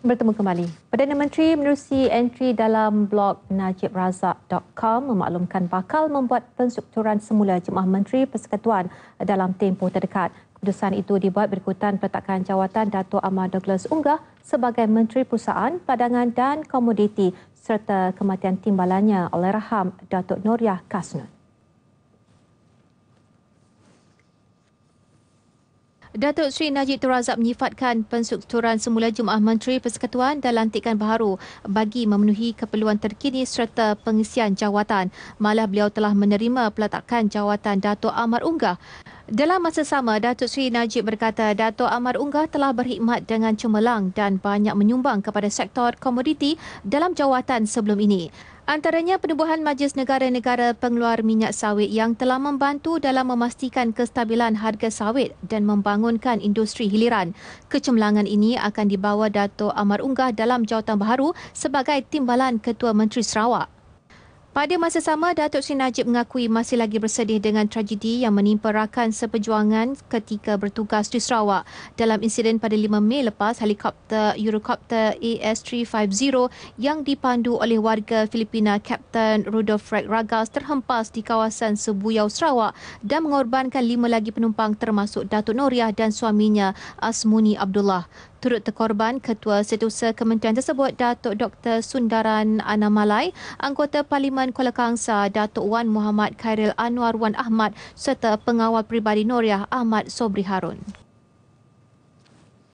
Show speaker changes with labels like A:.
A: bertemu kembali. Perdana Menteri menerusi entry dalam blog najibrazak.com memaklumkan bakal membuat penstrukturan semula Jemaah Menteri Persekutuan dalam tempoh terdekat. Keputusan itu dibuat berikutan peletakan jawatan Dato' Ahmad Douglas Unggah sebagai Menteri Perusahaan, Padangan dan Komoditi serta kematian timbalannya oleh Raham Dato' Noriah Kasnun. Datuk Sri Najib Tun Razak menyifatkan penstrukturan semula Jumaat Menteri Persekutuan dan lantikan baharu bagi memenuhi keperluan terkini serta pengisian jawatan. Malah beliau telah menerima pelatakan jawatan Datuk Amar Unggah. Dalam masa sama, Datuk Sri Najib berkata Datuk Amar Unggah telah berkhidmat dengan cemerlang dan banyak menyumbang kepada sektor komoditi dalam jawatan sebelum ini antaranya penubuhan Majlis Negara-Negara Pengeluar Minyak Sawit yang telah membantu dalam memastikan kestabilan harga sawit dan membangunkan industri hiliran. Kecemerlangan ini akan dibawa Dato' Amar Unggah dalam jawatan baharu sebagai timbalan Ketua Menteri Sarawak. Pada masa sama, Datuk Sri Najib mengakui masih lagi bersedih dengan tragedi yang menimpa rakan seperjuangan ketika bertugas di Sarawak. Dalam insiden pada 5 Mei lepas, helikopter Eurocopter AS-350 yang dipandu oleh warga Filipina Kapten Rudolf Fred Ragas terhempas di kawasan Sebuyau, Sarawak dan mengorbankan lima lagi penumpang termasuk Datuk Noriah dan suaminya Asmuni Abdullah. Turut terkorban Ketua Setiausaha Kementerian tersebut Datuk Dr. Sundaran Anamalai, Anggota Parlimen Kuala Kangsa Datuk Wan Muhammad Khairil Anwar Wan Ahmad serta pengawal pribadi Noriah Ahmad Sobri Harun.